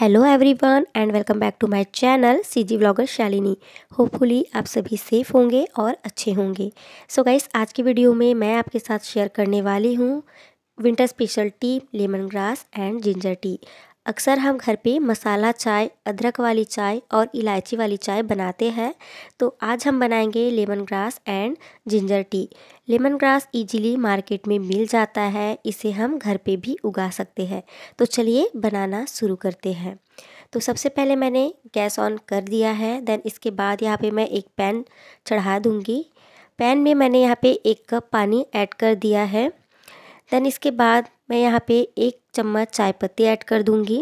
hello everyone and welcome back to my channel CG blogger Shalini hopefully आप सभी safe होंगे और अच्छे होंगे सो so गाइस आज की वीडियो में मैं आपके साथ शेयर करने वाली हूँ winter special tea lemon grass and ginger tea अक्सर हम घर पे मसाला चाय अदरक वाली चाय और इलायची वाली चाय बनाते हैं तो आज हम बनाएंगे lemon grass and ginger tea lemon grass easily market में मिल जाता है इसे हम घर पे भी उगा सकते हैं तो चलिए बनाना शुरू करते हैं तो सबसे पहले मैंने गैस ऑन कर दिया है देन इसके बाद यहाँ पे मैं एक पैन चढ़ा दूँगी पैन में मैंने यहाँ पर एक कप पानी ऐड कर दिया है देन इसके बाद मैं यहाँ पे एक चम्मच चाय पत्ती ऐड कर दूँगी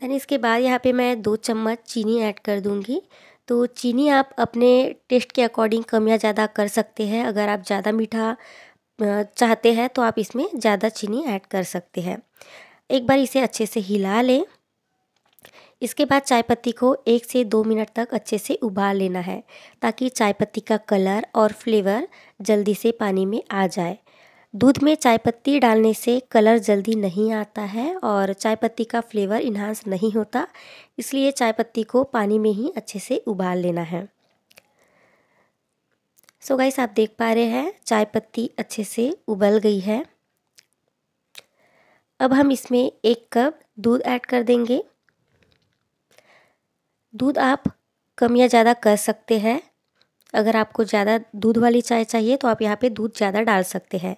देन इसके बाद यहाँ पे मैं दो चम्मच चीनी ऐड कर दूँगी तो चीनी आप अपने टेस्ट के अकॉर्डिंग कम या ज़्यादा कर सकते हैं अगर आप ज़्यादा मीठा चाहते हैं तो आप इसमें ज़्यादा चीनी ऐड कर सकते हैं एक बार इसे अच्छे से हिला लें इसके बाद चाय पत्ती को एक से दो मिनट तक अच्छे से उबाल लेना है ताकि चाय पत्ती का कलर और फ्लेवर जल्दी से पानी में आ जाए दूध में चाय पत्ती डालने से कलर जल्दी नहीं आता है और चाय पत्ती का फ्लेवर इन्हांस नहीं होता इसलिए चाय पत्ती को पानी में ही अच्छे से उबाल लेना है सो so गाइस आप देख पा रहे हैं चाय पत्ती अच्छे से उबल गई है अब हम इसमें एक कप दूध ऐड कर देंगे दूध आप कम या ज़्यादा कर सकते हैं अगर आपको ज़्यादा दूध वाली चाय चाहिए तो आप यहाँ पे दूध ज़्यादा डाल सकते हैं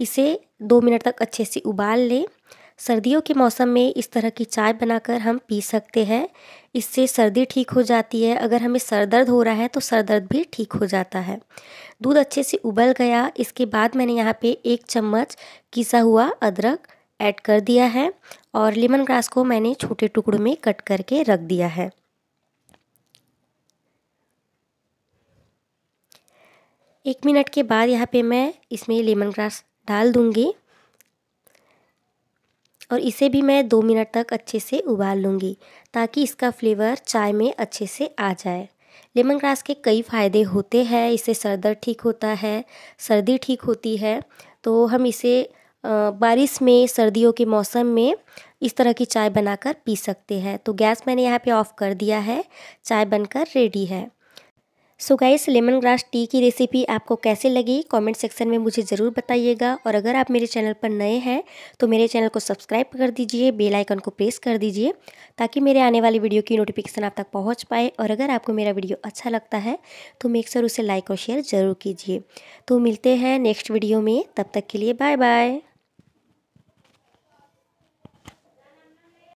इसे दो मिनट तक अच्छे से उबाल लें सर्दियों के मौसम में इस तरह की चाय बनाकर हम पी सकते हैं इससे सर्दी ठीक हो जाती है अगर हमें सर दर्द हो रहा है तो सर दर्द भी ठीक हो जाता है दूध अच्छे से उबल गया इसके बाद मैंने यहाँ पे एक चम्मच किसा हुआ अदरक ऐड कर दिया है और लेमन ग्रास को मैंने छोटे टुकड़ों में कट करके रख दिया है एक मिनट के बाद यहाँ पे मैं इसमें लेमन ग्रास डाल दूँगी और इसे भी मैं दो मिनट तक अच्छे से उबाल लूँगी ताकि इसका फ्लेवर चाय में अच्छे से आ जाए लेमन ग्रास के कई फ़ायदे होते हैं इससे सर दर्द ठीक होता है सर्दी ठीक होती है तो हम इसे बारिश में सर्दियों के मौसम में इस तरह की चाय बनाकर पी सकते हैं तो गैस मैंने यहाँ पे ऑफ़ कर दिया है चाय बनकर रेडी है so guys lemon grass tea की रेसिपी आपको कैसे लगी कमेंट सेक्शन में मुझे ज़रूर बताइएगा और अगर आप मेरे चैनल पर नए हैं तो मेरे चैनल को सब्सक्राइब कर दीजिए बेल आइकन को प्रेस कर दीजिए ताकि मेरे आने वाली वीडियो की नोटिफिकेशन आप तक पहुंच पाए और अगर आपको मेरा वीडियो अच्छा लगता है तो अक्सर उसे लाइक और शेयर ज़रूर कीजिए तो मिलते हैं नेक्स्ट वीडियो में तब तक के लिए बाय बाय